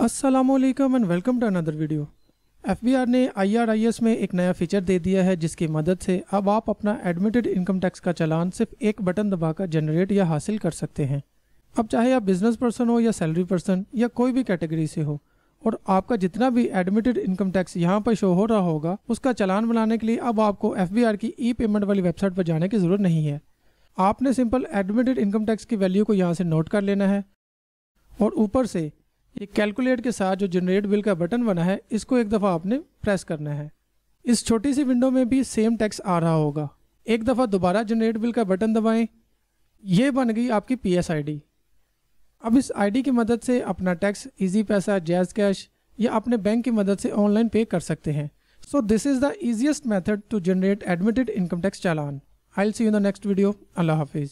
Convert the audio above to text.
Aslam and welcome to another video F ने आई में एक नया फीचर दे दिया है जिसकी मदद से अब आप अपना एडमिटेड इनकम टैक्स का चालान सिर्फ एक बटन दबाकर जनरेट या हासिल कर सकते हैं अब चाहे आप बिजनेस पर्सन हो या सैलरी पर्सन या कोई भी कैटेगरी से हो और आपका जितना भी एडमिटेड इनकम टैक्स यहाँ पर शो हो रहा होगा उसका चालान बनाने के लिए अब आपको एफ की ई पेमेंट वाली वेबसाइट पर जाने की ज़रूरत नहीं है आपने सिंपल एडमिटेड इनकम टैक्स की वैल्यू को यहाँ से नोट कर लेना है और ऊपर से ये कैलकुलेट के साथ जो जनरेट बिल का बटन बना है इसको एक दफ़ा आपने प्रेस करना है इस छोटी सी विंडो में भी सेम टैक्स आ रहा होगा एक दफ़ा दोबारा जनरेट बिल का बटन दबाएं ये बन गई आपकी पी एस आई डी अब इस आई डी की मदद से अपना tax Easypaisa JazzCash या अपने बैंक की मदद से ऑनलाइन पे कर सकते हैं so this is the easiest method to generate admitted income tax challan I see you the next video अल्लाह हाफिज़